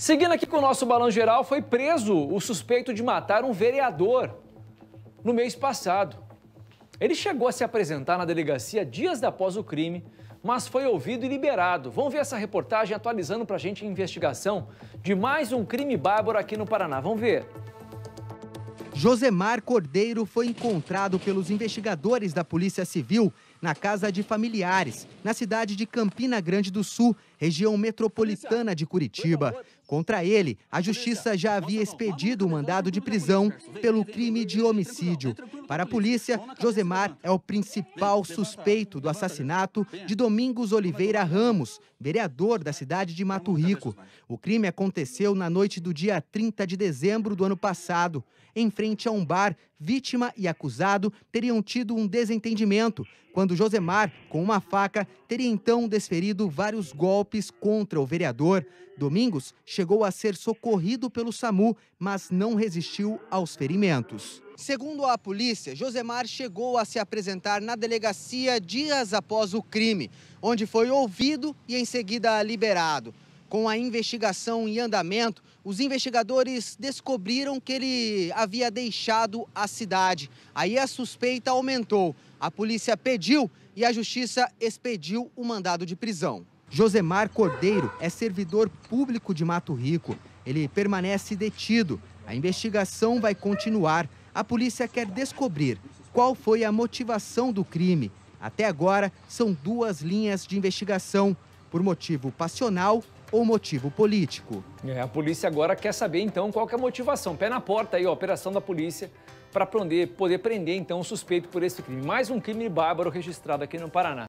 Seguindo aqui com o nosso balanço geral, foi preso o suspeito de matar um vereador no mês passado. Ele chegou a se apresentar na delegacia dias após o crime, mas foi ouvido e liberado. Vamos ver essa reportagem atualizando para a gente a investigação de mais um crime bárbaro aqui no Paraná. Vamos ver. Josemar Cordeiro foi encontrado pelos investigadores da Polícia Civil na casa de familiares, na cidade de Campina Grande do Sul, região metropolitana de Curitiba. Contra ele, a justiça já havia expedido o mandado de prisão pelo crime de homicídio. Para a polícia, Josemar é o principal suspeito do assassinato de Domingos Oliveira Ramos, vereador da cidade de Mato Rico. O crime aconteceu na noite do dia 30 de dezembro do ano passado. Em frente a um bar, vítima e acusado teriam tido um desentendimento quando quando Josemar, com uma faca, teria então desferido vários golpes contra o vereador. Domingos chegou a ser socorrido pelo SAMU, mas não resistiu aos ferimentos. Segundo a polícia, Josemar chegou a se apresentar na delegacia dias após o crime, onde foi ouvido e em seguida liberado. Com a investigação em andamento, os investigadores descobriram que ele havia deixado a cidade. Aí a suspeita aumentou. A polícia pediu e a justiça expediu o mandado de prisão. Josemar Cordeiro é servidor público de Mato Rico. Ele permanece detido. A investigação vai continuar. A polícia quer descobrir qual foi a motivação do crime. Até agora, são duas linhas de investigação: por motivo passional ou motivo político. É, a polícia agora quer saber então qual é a motivação. Pé na porta aí, a operação da polícia para poder, poder prender então o suspeito por esse crime. Mais um crime bárbaro registrado aqui no Paraná.